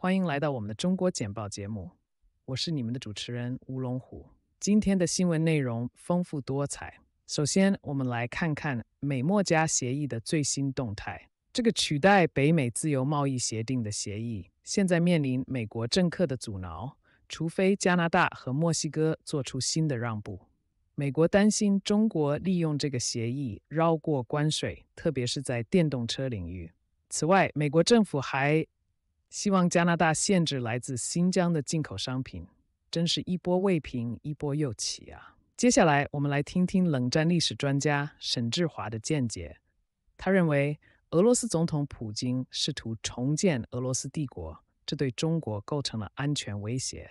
欢迎来到我们的中国简报节目，我是你们的主持人吴龙虎。今天的新闻内容丰富多彩。首先，我们来看看美墨加协议的最新动态。这个取代北美自由贸易协定的协议，现在面临美国政客的阻挠，除非加拿大和墨西哥做出新的让步。美国担心中国利用这个协议绕过关税，特别是在电动车领域。此外，美国政府还希望加拿大限制来自新疆的进口商品，真是一波未平，一波又起啊！接下来，我们来听听冷战历史专家沈志华的见解。他认为，俄罗斯总统普京试图重建俄罗斯帝国，这对中国构成了安全威胁。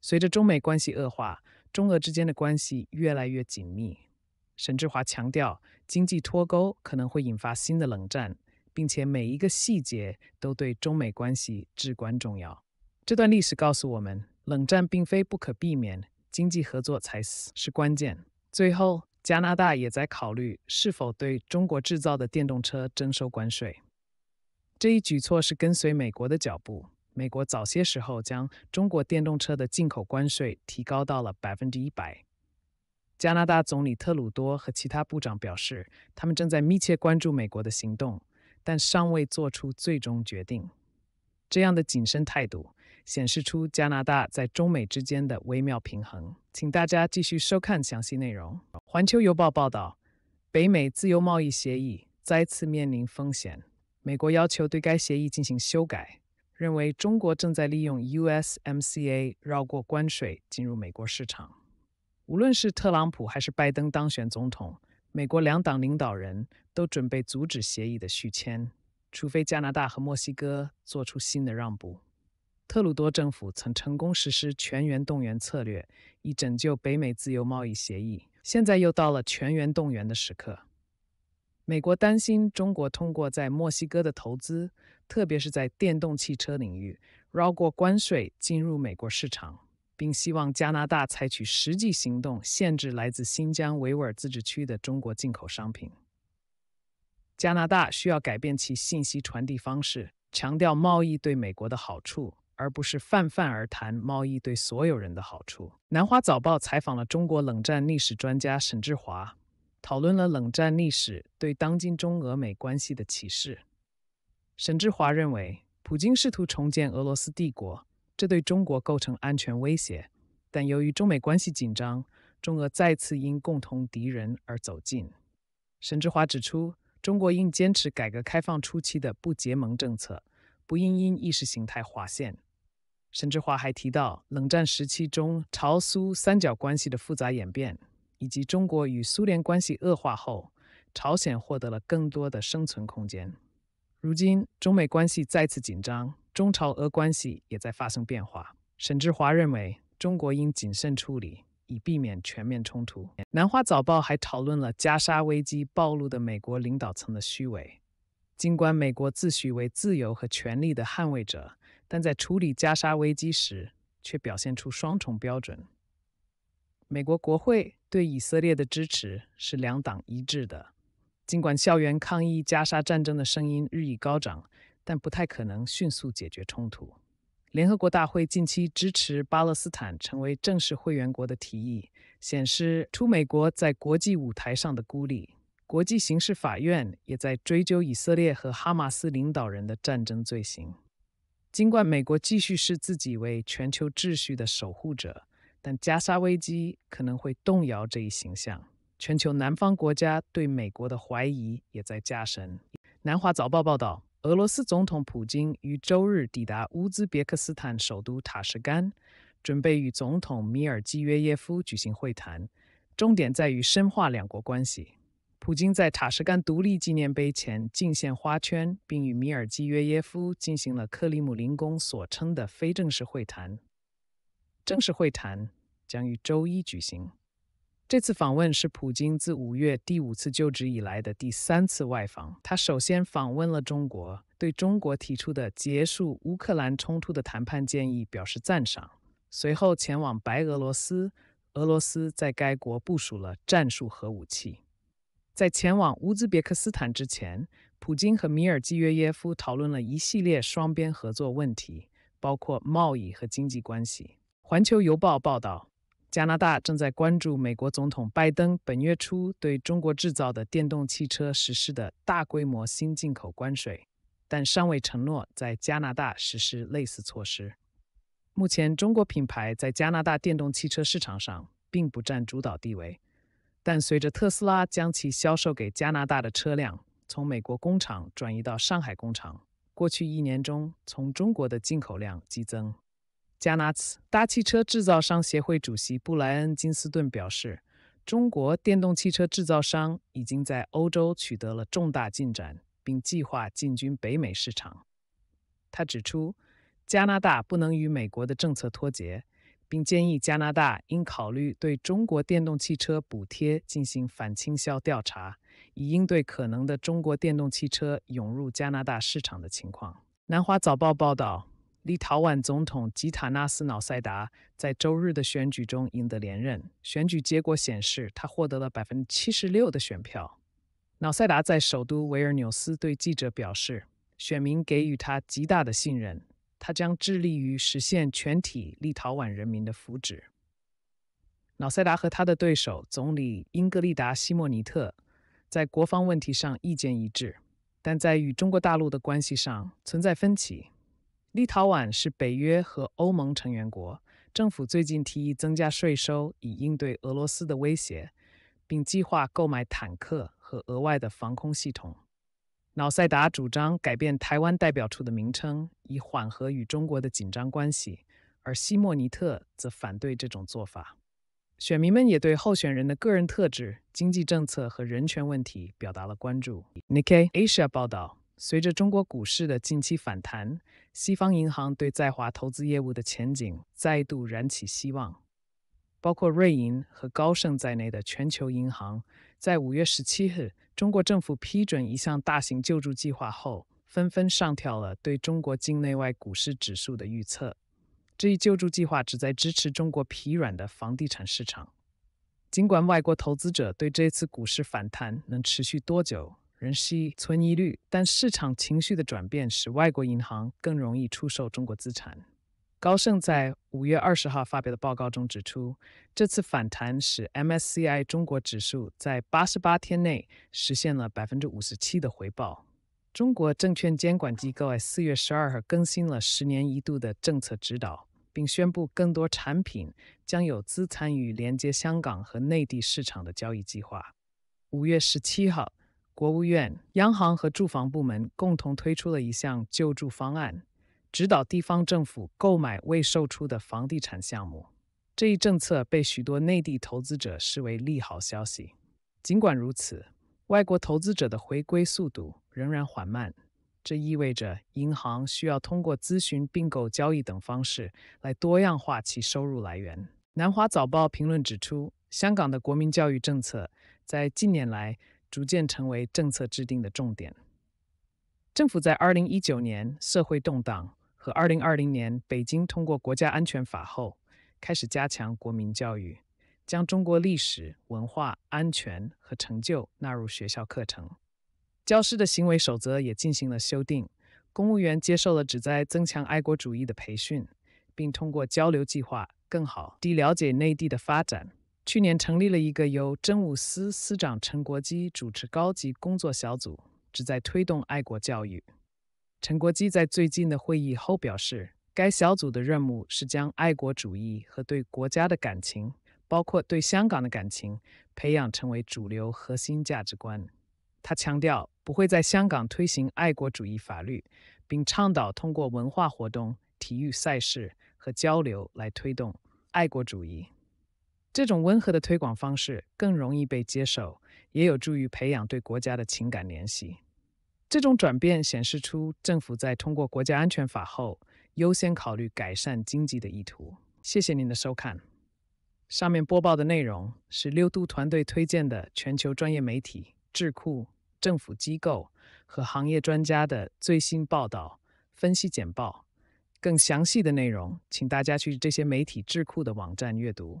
随着中美关系恶化，中俄之间的关系越来越紧密。沈志华强调，经济脱钩可能会引发新的冷战。并且每一个细节都对中美关系至关重要。这段历史告诉我们，冷战并非不可避免，经济合作才是关键。最后，加拿大也在考虑是否对中国制造的电动车征收关税。这一举措是跟随美国的脚步。美国早些时候将中国电动车的进口关税提高到了百分之一百。加拿大总理特鲁多和其他部长表示，他们正在密切关注美国的行动。但尚未做出最终决定。这样的谨慎态度显示出加拿大在中美之间的微妙平衡。请大家继续收看详细内容。环球邮报报道，北美自由贸易协议再次面临风险。美国要求对该协议进行修改，认为中国正在利用 USMCA 绕过关税进入美国市场。无论是特朗普还是拜登当选总统。美国两党领导人都准备阻止协议的续签，除非加拿大和墨西哥做出新的让步。特鲁多政府曾成功实施全员动员策略，以拯救北美自由贸易协议，现在又到了全员动员的时刻。美国担心中国通过在墨西哥的投资，特别是在电动汽车领域绕过关税进入美国市场。并希望加拿大采取实际行动，限制来自新疆维吾尔自治区的中国进口商品。加拿大需要改变其信息传递方式，强调贸易对美国的好处，而不是泛泛而谈贸易对所有人的好处。南华早报采访了中国冷战历史专家沈志华，讨论了冷战历史对当今中俄美关系的启示。沈志华认为，普京试图重建俄罗斯帝国。这对中国构成安全威胁，但由于中美关系紧张，中俄再次因共同敌人而走近。沈志华指出，中国应坚持改革开放初期的不结盟政策，不应因意识形态划线。沈志华还提到，冷战时期中朝苏三角关系的复杂演变，以及中国与苏联关系恶化后，朝鲜获得了更多的生存空间。如今，中美关系再次紧张。中朝俄关系也在发生变化。沈志华认为，中国应谨慎处理，以避免全面冲突。南华早报还讨论了加沙危机暴露的美国领导层的虚伪。尽管美国自诩为自由和权利的捍卫者，但在处理加沙危机时却表现出双重标准。美国国会对以色列的支持是两党一致的。尽管校园抗议加沙战争的声音日益高涨。但不太可能迅速解决冲突。联合国大会近期支持巴勒斯坦成为正式会员国的提议，显示出美国在国际舞台上的孤立。国际刑事法院也在追究以色列和哈马斯领导人的战争罪行。尽管美国继续视自己为全球秩序的守护者，但加沙危机可能会动摇这一形象。全球南方国家对美国的怀疑也在加深。南华早报报道。俄罗斯总统普京于周日抵达乌兹别克斯坦首都塔什干，准备与总统米尔基约耶夫举行会谈，重点在于深化两国关系。普京在塔什干独立纪念碑前敬献花圈，并与米尔基约耶夫进行了克里姆林宫所称的非正式会谈。正式会谈将于周一举行。这次访问是普京自五月第五次就职以来的第三次外访。他首先访问了中国，对中国提出的结束乌克兰冲突的谈判建议表示赞赏。随后前往白俄罗斯，俄罗斯在该国部署了战术核武器。在前往乌兹别克斯坦之前，普京和米尔基约耶夫讨论了一系列双边合作问题，包括贸易和经济关系。环球邮报报道。加拿大正在关注美国总统拜登本月初对中国制造的电动汽车实施的大规模新进口关税，但尚未承诺在加拿大实施类似措施。目前，中国品牌在加拿大电动汽车市场上并不占主导地位，但随着特斯拉将其销售给加拿大的车辆从美国工厂转移到上海工厂，过去一年中从中国的进口量激增。加拿大汽车制造商协会主席布莱恩·金斯顿表示，中国电动汽车制造商已经在欧洲取得了重大进展，并计划进军北美市场。他指出，加拿大不能与美国的政策脱节，并建议加拿大应考虑对中国电动汽车补贴进行反倾销调查，以应对可能的中国电动汽车涌入加拿大市场的情况。南华早报报道。立陶宛总统吉塔纳斯·瑙塞达在周日的选举中赢得连任。选举结果显示，他获得了百分之七十六的选票。瑙塞达在首都维尔纽斯对记者表示：“选民给予他极大的信任，他将致力于实现全体立陶宛人民的福祉。”瑙塞达和他的对手总理英格丽达·西莫尼特在国防问题上意见一致，但在与中国大陆的关系上存在分歧。立陶宛是北约和欧盟成员国，政府最近提议增加税收以应对俄罗斯的威胁，并计划购买坦克和额外的防空系统。瑙塞达主张改变台湾代表处的名称以缓和与中国的紧张关系，而西莫尼特则反对这种做法。选民们也对候选人的个人特质、经济政策和人权问题表达了关注。Nik Asia 报道，随着中国股市的近期反弹。西方银行对在华投资业务的前景再度燃起希望，包括瑞银和高盛在内的全球银行，在五月十七日中国政府批准一项大型救助计划后，纷纷上调了对中国境内外股市指数的预测。这一救助计划旨在支持中国疲软的房地产市场。尽管外国投资者对这次股市反弹能持续多久，仍需存疑虑，但市场情绪的转变使外国银行更容易出售中国资产。高盛在五月二十号发表的报告中指出，这次反弹使 MSCI 中国指数在八十八天内实现了百分之五十七的回报。中国证券监管机构在四月十二号更新了十年一度的政策指导，并宣布更多产品将有资参与连接香港和内地市场的交易计划。五月十七号。国务院、央行和住房部门共同推出了一项救助方案，指导地方政府购买未售出的房地产项目。这一政策被许多内地投资者视为利好消息。尽管如此，外国投资者的回归速度仍然缓慢，这意味着银行需要通过咨询、并购交易等方式来多样化其收入来源。南华早报评论指出，香港的国民教育政策在近年来。逐渐成为政策制定的重点。政府在二零一九年社会动荡和二零二零年北京通过国家安全法后，开始加强国民教育，将中国历史、文化、安全和成就纳入学校课程。教师的行为守则也进行了修订。公务员接受了旨在增强爱国主义的培训，并通过交流计划更好地了解内地的发展。去年成立了一个由政务司司长陈国基主持高级工作小组，旨在推动爱国教育。陈国基在最近的会议后表示，该小组的任务是将爱国主义和对国家的感情，包括对香港的感情，培养成为主流核心价值观。他强调不会在香港推行爱国主义法律，并倡导通过文化活动、体育赛事和交流来推动爱国主义。这种温和的推广方式更容易被接受，也有助于培养对国家的情感联系。这种转变显示出政府在通过国家安全法后优先考虑改善经济的意图。谢谢您的收看。上面播报的内容是六度团队推荐的全球专业媒体、智库、政府机构和行业专家的最新报道、分析简报。更详细的内容，请大家去这些媒体、智库的网站阅读。